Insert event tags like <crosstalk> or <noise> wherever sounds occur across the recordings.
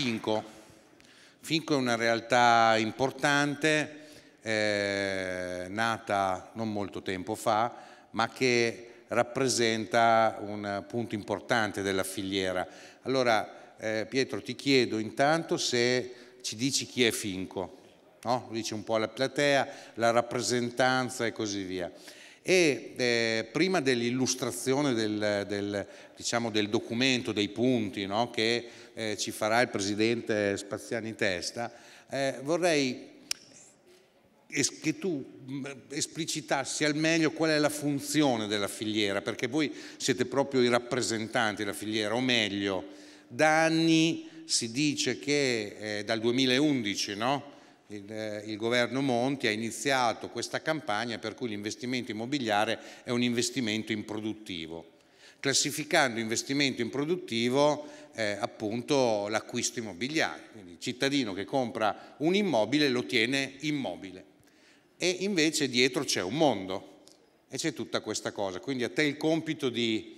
Finco. Finco è una realtà importante, eh, nata non molto tempo fa, ma che rappresenta un punto importante della filiera. Allora, eh, Pietro, ti chiedo intanto se ci dici chi è Finco, no? dici un po' la platea, la rappresentanza e così via e eh, prima dell'illustrazione del, del, diciamo, del, documento, dei punti no, che eh, ci farà il Presidente Spaziani in testa, eh, vorrei che tu mm, esplicitassi al meglio qual è la funzione della filiera, perché voi siete proprio i rappresentanti della filiera, o meglio, da anni si dice che eh, dal 2011, no? il, eh, il, governo Monti ha iniziato questa campagna per cui l'investimento immobiliare è un investimento improduttivo, classificando investimento improduttivo eh, appunto l'acquisto immobiliare, quindi il cittadino che compra un immobile lo tiene immobile e invece dietro c'è un mondo e c'è tutta questa cosa, quindi a te il compito di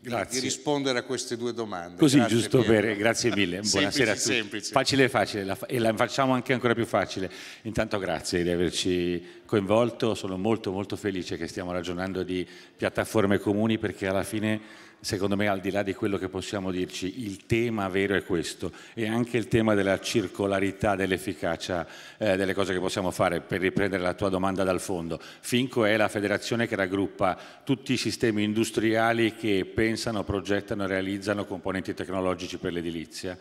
Grazie. di rispondere a queste due domande. Così, grazie giusto Piero. per, grazie mille, <laughs> buonasera a tutti. Semplici. Facile, facile, la, e la facciamo anche ancora più facile. Intanto grazie di averci coinvolto, sono molto molto felice che stiamo ragionando di piattaforme comuni perché alla fine secondo me al di là di quello che possiamo dirci, il tema vero è questo e anche il tema della circolarità, dell'efficacia eh, delle cose che possiamo fare, per riprendere la tua domanda dal fondo. Finco è la federazione che raggruppa tutti i sistemi industriali che pensano, progettano e realizzano componenti tecnologici per l'edilizia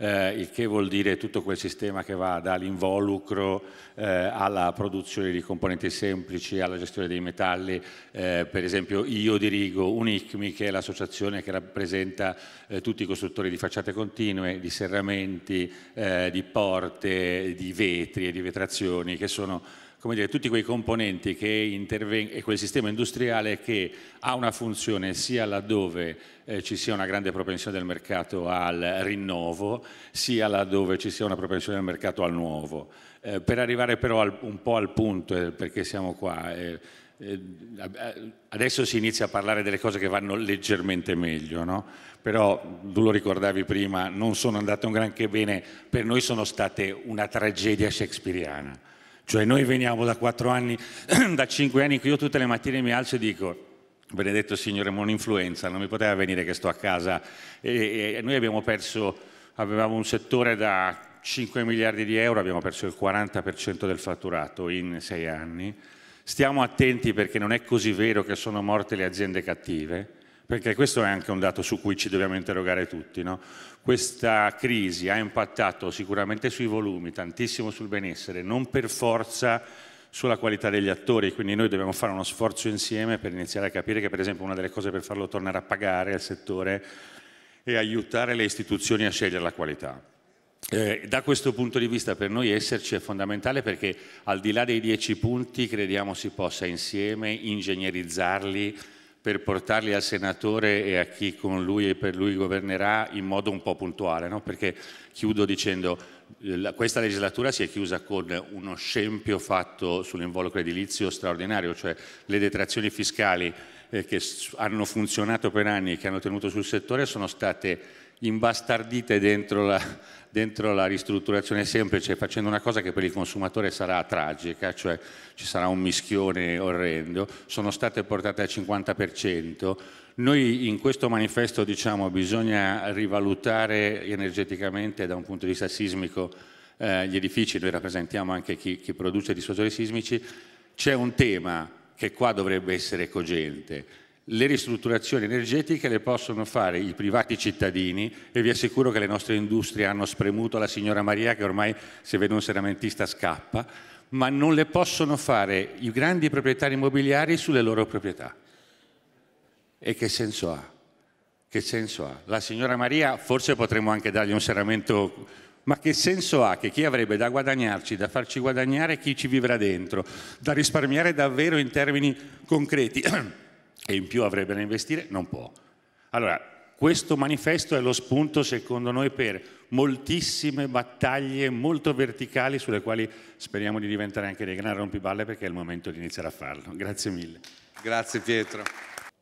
eh, il che vuol dire tutto quel sistema che va dall'involucro eh, alla produzione di componenti semplici, alla gestione dei metalli. Eh, per esempio io dirigo UNICMI, che è l'associazione che rappresenta eh, tutti i costruttori di facciate continue, di serramenti, eh, di porte, di vetri e di vetrazioni, che sono come dire, tutti quei componenti e quel sistema industriale che ha una funzione sia laddove eh, ci sia una grande propensione del mercato al rinnovo, sia laddove ci sia una propensione del mercato al nuovo. Eh, per arrivare però al, un po' al punto, eh, perché siamo qua, eh, eh, eh, adesso si inizia a parlare delle cose che vanno leggermente meglio, no? però tu lo ricordavi prima, non sono andate un granché bene, per noi sono state una tragedia shakespeariana cioè noi veniamo da quattro anni, <clears throat> da cinque anni che io tutte le mattine mi alzo e dico benedetto signore un'influenza, non mi poteva venire che sto a casa e, e noi abbiamo perso, avevamo un settore da 5 miliardi di euro, abbiamo perso il 40% del fatturato in sei anni. Stiamo attenti perché non è così vero che sono morte le aziende cattive perché questo è anche un dato su cui ci dobbiamo interrogare tutti. No? Questa crisi ha impattato sicuramente sui volumi, tantissimo sul benessere, non per forza sulla qualità degli attori, quindi noi dobbiamo fare uno sforzo insieme per iniziare a capire che per esempio una delle cose per farlo tornare a pagare al settore è aiutare le istituzioni a scegliere la qualità. Eh, da questo punto di vista per noi esserci è fondamentale perché al di là dei dieci punti crediamo si possa insieme ingegnerizzarli per portarli al senatore e a chi con lui e per lui governerà in modo un po' puntuale, no? perché chiudo dicendo che eh, questa legislatura si è chiusa con uno scempio fatto sull'involucro edilizio straordinario, cioè le detrazioni fiscali eh, che hanno funzionato per anni e che hanno tenuto sul settore sono state imbastardite dentro la, dentro la ristrutturazione semplice, facendo una cosa che per il consumatore sarà tragica, cioè ci sarà un mischione orrendo, sono state portate al 50%. Noi in questo manifesto diciamo che bisogna rivalutare energeticamente da un punto di vista sismico eh, gli edifici, noi rappresentiamo anche chi, chi produce dissuasori sismici, c'è un tema che qua dovrebbe essere cogente le ristrutturazioni energetiche le possono fare i privati cittadini e vi assicuro che le nostre industrie hanno spremuto la signora Maria che ormai se vede un seramentista scappa, ma non le possono fare i grandi proprietari immobiliari sulle loro proprietà. E che senso ha? Che senso ha? La signora Maria forse potremmo anche dargli un seramento, ma che senso ha che chi avrebbe da guadagnarci, da farci guadagnare chi ci vivrà dentro, da risparmiare davvero in termini concreti? <clears throat> che in più avrebbe da investire, non può. Allora, questo manifesto è lo spunto secondo noi per moltissime battaglie molto verticali sulle quali speriamo di diventare anche dei gran rompiballe perché è il momento di iniziare a farlo. Grazie mille. Grazie Pietro.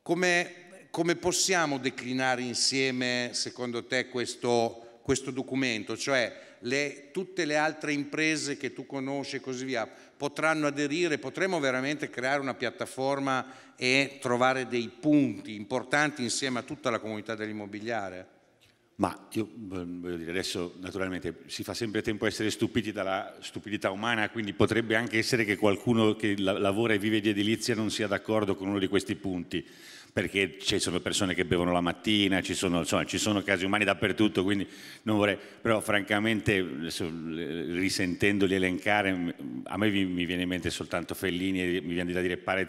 Come, come possiamo declinare insieme secondo te questo questo documento, cioè le, tutte le altre imprese che tu conosci e così via potranno aderire, potremo veramente creare una piattaforma e trovare dei punti importanti insieme a tutta la comunità dell'immobiliare? Ma io voglio dire, adesso naturalmente si fa sempre tempo a essere stupiti dalla stupidità umana, quindi potrebbe anche essere che qualcuno che lavora e vive di edilizia non sia d'accordo con uno di questi punti perché ci sono persone che bevono la mattina, ci sono, insomma, ci sono casi umani dappertutto, quindi non vorrei, però francamente risentendoli elencare, a me mi viene in mente soltanto Fellini e mi viene da dire Paret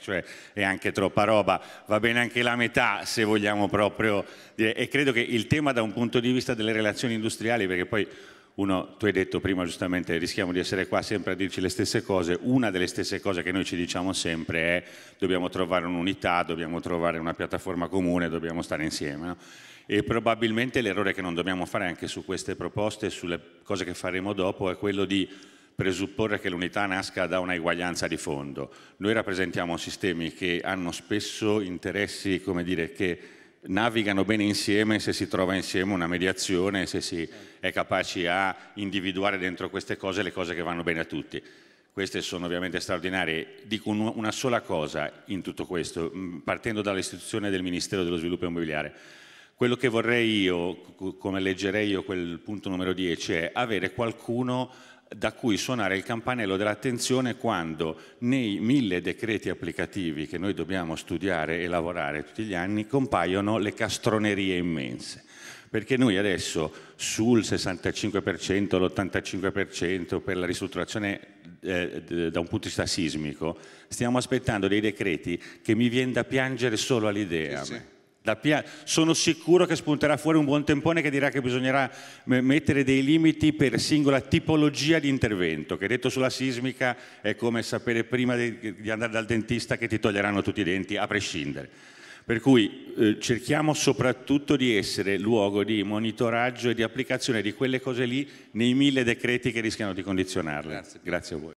cioè è anche troppa roba, va bene anche la metà se vogliamo proprio dire, e credo che il tema da un punto di vista delle relazioni industriali, perché poi uno, tu hai detto prima giustamente, rischiamo di essere qua sempre a dirci le stesse cose. Una delle stesse cose che noi ci diciamo sempre è dobbiamo trovare un'unità, dobbiamo trovare una piattaforma comune, dobbiamo stare insieme. No? E probabilmente l'errore che non dobbiamo fare anche su queste proposte sulle cose che faremo dopo è quello di presupporre che l'unità nasca da una eguaglianza di fondo. Noi rappresentiamo sistemi che hanno spesso interessi, come dire, che navigano bene insieme se si trova insieme una mediazione, se si è capaci a individuare dentro queste cose le cose che vanno bene a tutti. Queste sono ovviamente straordinarie. Dico una sola cosa in tutto questo, mm, partendo dall'istituzione del Ministero dello Sviluppo Immobiliare. Quello che vorrei io, come leggerei io quel punto numero 10, è avere qualcuno da cui suonare il campanello dell'attenzione quando nei mille decreti applicativi che noi dobbiamo studiare e lavorare tutti gli anni compaiono le castronerie immense. Perché noi adesso sul 65%, l'85% per la ristrutturazione eh, da un punto di vista sismico, stiamo aspettando dei decreti che mi viene da piangere solo all'idea. Sì, sì sono sicuro che spunterà fuori un buon tempone che dirà che bisognerà mettere dei limiti per singola tipologia di intervento, che detto sulla sismica è come sapere prima di andare dal dentista che ti toglieranno tutti i denti, a prescindere. Per cui eh, cerchiamo soprattutto di essere luogo di monitoraggio e di applicazione di quelle cose lì nei mille decreti che rischiano di condizionarle. Grazie, Grazie a voi.